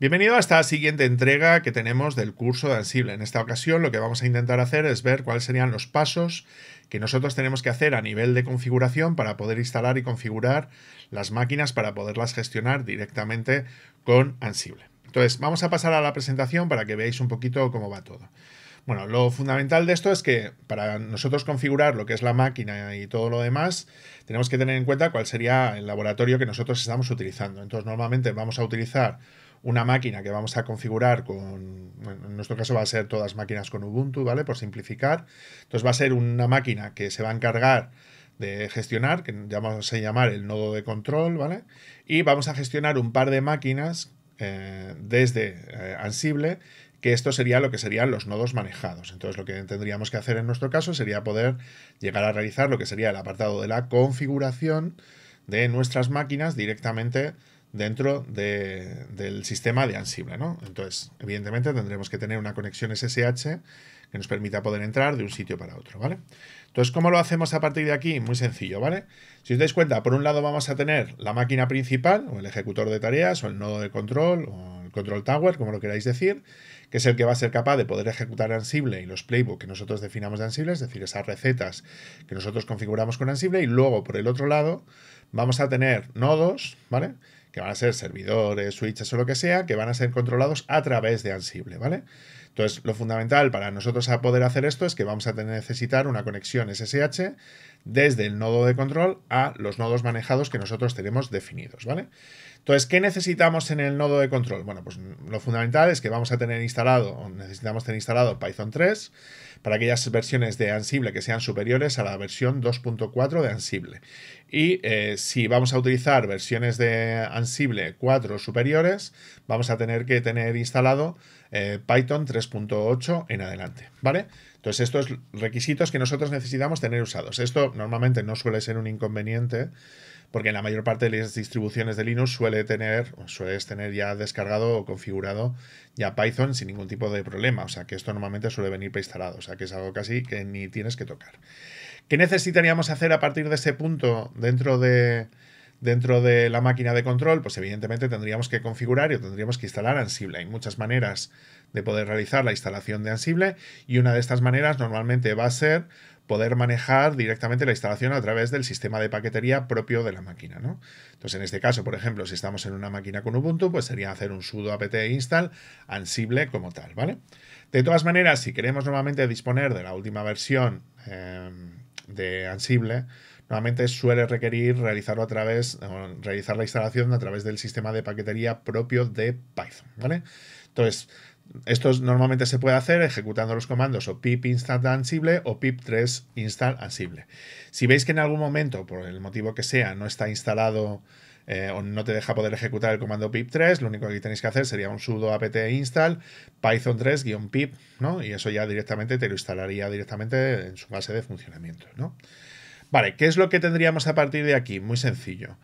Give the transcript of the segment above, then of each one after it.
Bienvenido a esta siguiente entrega que tenemos del curso de Ansible. En esta ocasión lo que vamos a intentar hacer es ver cuáles serían los pasos que nosotros tenemos que hacer a nivel de configuración para poder instalar y configurar las máquinas para poderlas gestionar directamente con Ansible. Entonces, vamos a pasar a la presentación para que veáis un poquito cómo va todo. Bueno, lo fundamental de esto es que para nosotros configurar lo que es la máquina y todo lo demás, tenemos que tener en cuenta cuál sería el laboratorio que nosotros estamos utilizando. Entonces, normalmente vamos a utilizar una máquina que vamos a configurar con, en nuestro caso va a ser todas máquinas con Ubuntu, ¿vale? Por simplificar. Entonces va a ser una máquina que se va a encargar de gestionar, que vamos a llamar el nodo de control, ¿vale? Y vamos a gestionar un par de máquinas eh, desde eh, Ansible, que esto sería lo que serían los nodos manejados. Entonces lo que tendríamos que hacer en nuestro caso sería poder llegar a realizar lo que sería el apartado de la configuración de nuestras máquinas directamente dentro del sistema de Ansible, ¿no? Entonces, evidentemente tendremos que tener una conexión SSH que nos permita poder entrar de un sitio para otro, ¿vale? Entonces, ¿cómo lo hacemos a partir de aquí? Muy sencillo, ¿vale? Si os dais cuenta, por un lado vamos a tener la máquina principal, o el ejecutor de tareas, o el nodo de control, o el control tower, como lo queráis decir, que es el que va a ser capaz de poder ejecutar Ansible y los playbooks que nosotros definamos de Ansible, es decir, esas recetas que nosotros configuramos con Ansible, y luego, por el otro lado, vamos a tener nodos, ¿vale? que van a ser servidores, switches o lo que sea, que van a ser controlados a través de Ansible, ¿vale? Entonces, lo fundamental para nosotros a poder hacer esto es que vamos a necesitar una conexión SSH desde el nodo de control a los nodos manejados que nosotros tenemos definidos, ¿vale? Entonces, ¿qué necesitamos en el nodo de control? Bueno, pues lo fundamental es que vamos a tener instalado, necesitamos tener instalado Python 3 para aquellas versiones de Ansible que sean superiores a la versión 2.4 de Ansible. Y eh, si vamos a utilizar versiones de Ansible 4 superiores, vamos a tener que tener instalado eh, Python 3.8 en adelante, ¿vale? Entonces, estos requisitos que nosotros necesitamos tener usados. Esto normalmente no suele ser un inconveniente, porque en la mayor parte de las distribuciones de Linux suele tener, o sueles tener ya descargado o configurado ya Python sin ningún tipo de problema. O sea, que esto normalmente suele venir preinstalado. O sea, que es algo casi que ni tienes que tocar. ¿Qué necesitaríamos hacer a partir de ese punto dentro de, dentro de la máquina de control, pues evidentemente tendríamos que configurar y tendríamos que instalar Ansible. Hay muchas maneras de poder realizar la instalación de Ansible y una de estas maneras normalmente va a ser poder manejar directamente la instalación a través del sistema de paquetería propio de la máquina. ¿no? Entonces, en este caso, por ejemplo, si estamos en una máquina con Ubuntu, pues sería hacer un sudo apt install ansible como tal, ¿vale? De todas maneras, si queremos normalmente disponer de la última versión eh, de ansible, Normalmente suele requerir realizarlo a través, realizar la instalación a través del sistema de paquetería propio de Python, ¿vale? Entonces, esto normalmente se puede hacer ejecutando los comandos o pip install ansible o pip 3 install ansible. Si veis que en algún momento, por el motivo que sea, no está instalado eh, o no te deja poder ejecutar el comando pip 3, lo único que tenéis que hacer sería un sudo apt install python 3-pip, ¿no? Y eso ya directamente te lo instalaría directamente en su base de funcionamiento, ¿no? Vale, ¿qué es lo que tendríamos a partir de aquí? Muy sencillo.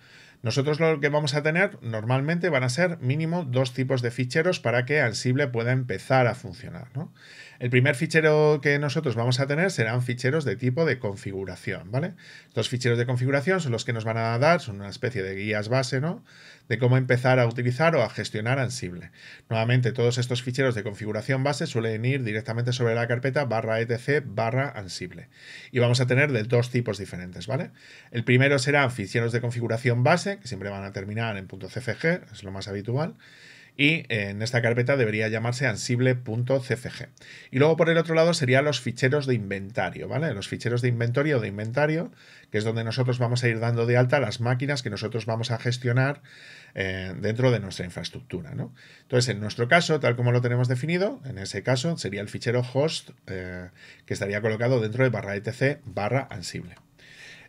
Nosotros lo que vamos a tener normalmente van a ser mínimo dos tipos de ficheros para que Ansible pueda empezar a funcionar. El primer fichero que nosotros vamos a tener serán ficheros de tipo de configuración, ¿vale? Los ficheros de configuración son los que nos van a dar, son una especie de guías base, ¿no? De cómo empezar a utilizar o a gestionar Ansible. Nuevamente, todos estos ficheros de configuración base suelen ir directamente sobre la carpeta barra etc barra Ansible. Y vamos a tener de dos tipos diferentes, ¿vale? El primero serán ficheros de configuración base, que siempre van a terminar en .cfg, es lo más habitual, y eh, en esta carpeta debería llamarse ansible.cfg. Y luego por el otro lado serían los ficheros de inventario, ¿vale? Los ficheros de inventario o de inventario, que es donde nosotros vamos a ir dando de alta las máquinas que nosotros vamos a gestionar eh, dentro de nuestra infraestructura, ¿no? Entonces, en nuestro caso, tal como lo tenemos definido, en ese caso sería el fichero host eh, que estaría colocado dentro de barra etc barra ansible.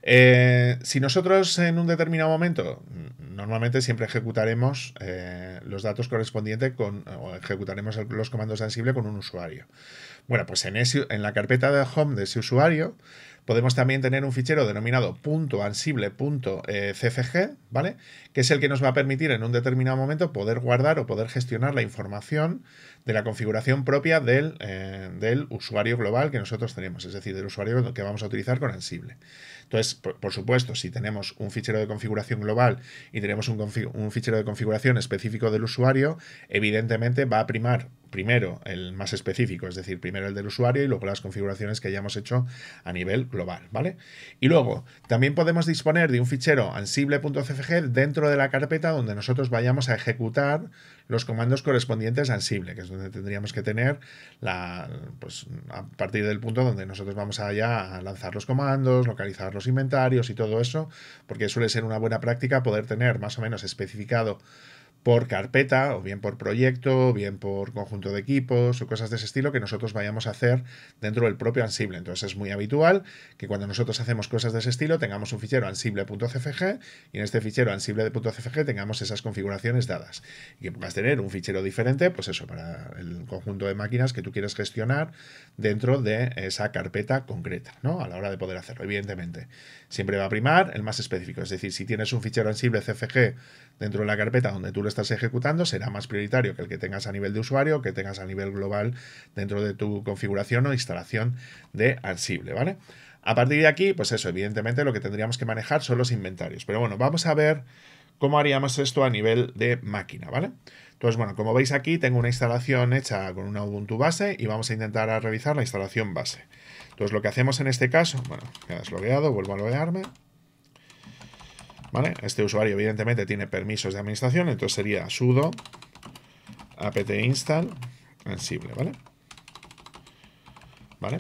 Eh, si nosotros en un determinado momento, normalmente siempre ejecutaremos eh, los datos correspondientes con, o ejecutaremos los comandos sensibles con un usuario. Bueno, pues en, en la carpeta de home de ese usuario Podemos también tener un fichero denominado .ansible.cfg, eh, ¿vale? Que es el que nos va a permitir en un determinado momento poder guardar o poder gestionar la información de la configuración propia del, eh, usuario global que nosotros tenemos, es decir, del usuario que vamos a utilizar con Ansible. Entonces, por, supuesto, si tenemos un fichero de configuración global y tenemos un fichero de configuración específico del usuario, evidentemente va a primar primero el más específico, es decir, primero el del usuario y luego las configuraciones que hayamos hecho a nivel global, ¿vale? Y luego, también podemos disponer de un fichero ansible.cfg dentro de la carpeta donde nosotros vayamos a ejecutar los comandos correspondientes a ansible, que es donde tendríamos que tener la, pues, a partir del punto donde nosotros vamos allá a lanzar los comandos, localizar los inventarios y todo eso, porque suele ser una buena práctica poder tener más o menos especificado por carpeta, o bien por proyecto, o bien por conjunto de equipos, o cosas de ese estilo que nosotros vayamos a hacer dentro del propio Ansible. Entonces es muy habitual que cuando nosotros hacemos cosas de ese estilo tengamos un fichero ansible.cfg y en este fichero ansible.cfg tengamos esas configuraciones dadas. Y que puedas tener un fichero diferente, pues eso, para el conjunto de máquinas que tú quieres gestionar dentro de esa carpeta concreta, ¿no? A la hora de poder hacerlo, evidentemente. Siempre va a primar el más específico. Es decir, si tienes un fichero ansible CFG dentro de la carpeta donde tú lo estás ejecutando será más prioritario que el que tengas a nivel de usuario, que tengas a nivel global dentro de tu configuración o instalación de Ansible, ¿vale? A partir de aquí, pues eso, evidentemente lo que tendríamos que manejar son los inventarios. Pero bueno, vamos a ver cómo haríamos esto a nivel de máquina, ¿vale? Entonces, bueno, como veis aquí, tengo una instalación hecha con una Ubuntu base y vamos a intentar a revisar la instalación base. Entonces, lo que hacemos en este caso, bueno, ya deslogueado, vuelvo a loguearme. Este usuario evidentemente tiene permisos de administración, entonces sería sudo apt install ansible, ¿vale? ¿Vale?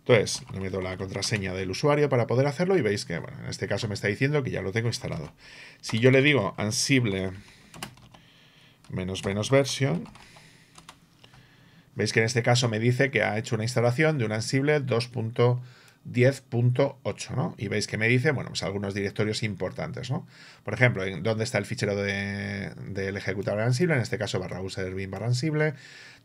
Entonces, le meto la contraseña del usuario para poder hacerlo y veis que, en este caso me está diciendo que ya lo tengo instalado. Si yo le digo ansible menos menos version, veis que en este caso me dice que ha hecho una instalación de un ansible 2. 10.8, ¿no? Y veis que me dice, bueno, pues algunos directorios importantes, ¿no? Por ejemplo, en dónde está el fichero de, del ejecutable ansible? en este caso barra user bin ansible.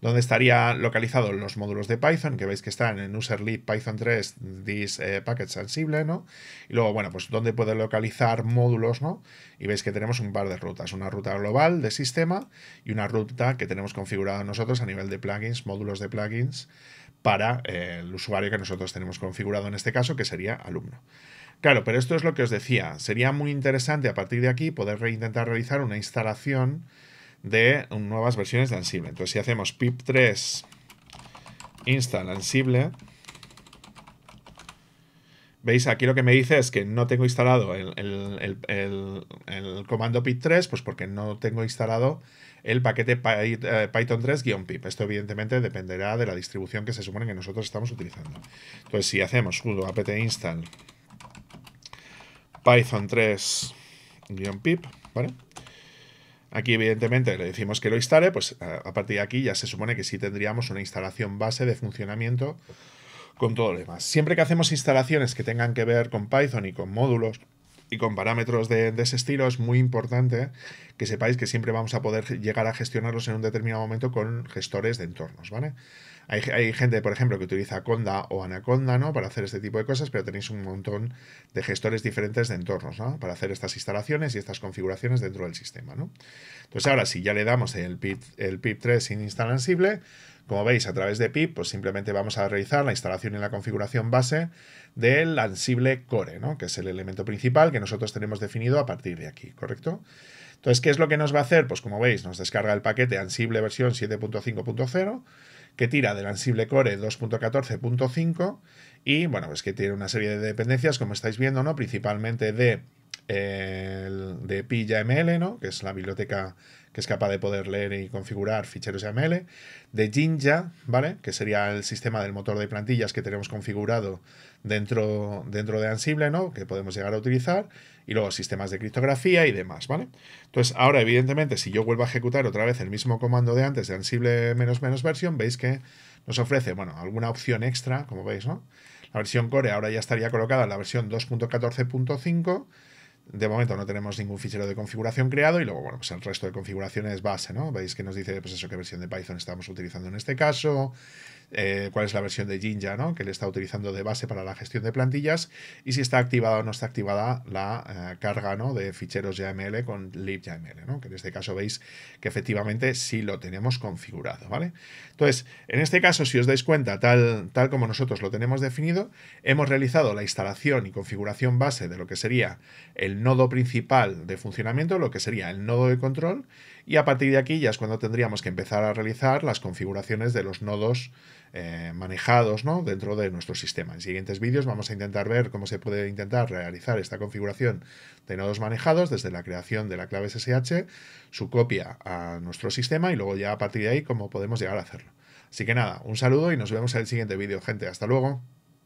dónde estaría localizado los módulos de Python, que veis que están en user lib python 3 this eh, package sensible, ¿no? Y luego, bueno, pues dónde puede localizar módulos, ¿no? Y veis que tenemos un par de rutas, una ruta global de sistema y una ruta que tenemos configurada nosotros a nivel de plugins, módulos de plugins, para eh, el usuario que nosotros tenemos configurado en este caso, que sería alumno. Claro, pero esto es lo que os decía. Sería muy interesante a partir de aquí poder intentar realizar una instalación de nuevas versiones de Ansible. Entonces, si hacemos pip 3 install Ansible, veis aquí lo que me dice es que no tengo instalado el, el, el comando pip 3, pues porque no tengo instalado el paquete eh, Python 3-pip. Esto evidentemente dependerá de la distribución que se supone que nosotros estamos utilizando. Entonces, si hacemos sudo apt install python 3-pip, Aquí evidentemente le decimos que lo instale, pues a partir de aquí ya se supone que sí tendríamos una instalación base de funcionamiento con todo lo demás. Siempre que hacemos instalaciones que tengan que ver con Python y con módulos, y con parámetros de, ese estilo, es muy importante que sepáis que siempre vamos a poder llegar a gestionarlos en un determinado momento con gestores de entornos, ¿vale? Hay, hay gente, por ejemplo, que utiliza Conda o Anaconda, ¿no? Para hacer este tipo de cosas, pero tenéis un montón de gestores diferentes de entornos, ¿no? Para hacer estas instalaciones y estas configuraciones dentro del sistema, ¿no? Entonces ahora, si ya le damos el PIP, el PIP 3 instalansible como veis, a través de pip, pues simplemente vamos a realizar la instalación y la configuración base del Ansible Core, ¿no? que es el elemento principal que nosotros tenemos definido a partir de aquí, ¿correcto? Entonces, ¿qué es lo que nos va a hacer? Pues como veis, nos descarga el paquete Ansible versión 7.5.0, que tira del Ansible Core 2.14.5 y, bueno, pues que tiene una serie de dependencias, como estáis viendo, ¿no? Principalmente de de pyml ¿no? que es la biblioteca que es capaz de poder leer y configurar ficheros ml de Jinja, ¿vale? que sería el sistema del motor de plantillas que tenemos configurado dentro, dentro de Ansible, ¿no? que podemos llegar a utilizar, y luego sistemas de criptografía y demás. ¿vale? Entonces, ahora, evidentemente, si yo vuelvo a ejecutar otra vez el mismo comando de antes de Ansible menos menos versión, veis que nos ofrece bueno, alguna opción extra, como veis, ¿no? La versión core ahora ya estaría colocada en la versión 2.14.5 de momento no tenemos ningún fichero de configuración creado y luego, bueno, pues el resto de configuraciones base, ¿no? Veis que nos dice, pues eso, qué versión de Python estamos utilizando en este caso, eh, cuál es la versión de Jinja que le está utilizando de base para la gestión de plantillas y si está activada o no está activada la eh, carga ¿no? de ficheros YAML con libYAML, ¿no? que en este caso veis que efectivamente sí lo tenemos configurado. ¿vale? Entonces, en este caso, si os dais cuenta, tal, tal como nosotros lo tenemos definido, hemos realizado la instalación y configuración base de lo que sería el nodo principal de funcionamiento, lo que sería el nodo de control, y a partir de aquí ya es cuando tendríamos que empezar a realizar las configuraciones de los nodos eh, manejados dentro de nuestro sistema. En siguientes vídeos vamos a intentar ver cómo se puede intentar realizar esta configuración de nodos manejados desde la creación de la clave SSH, su copia a nuestro sistema y luego ya a partir de ahí cómo podemos llegar a hacerlo. Así que nada, un saludo y nos vemos en el siguiente vídeo, gente. Hasta luego.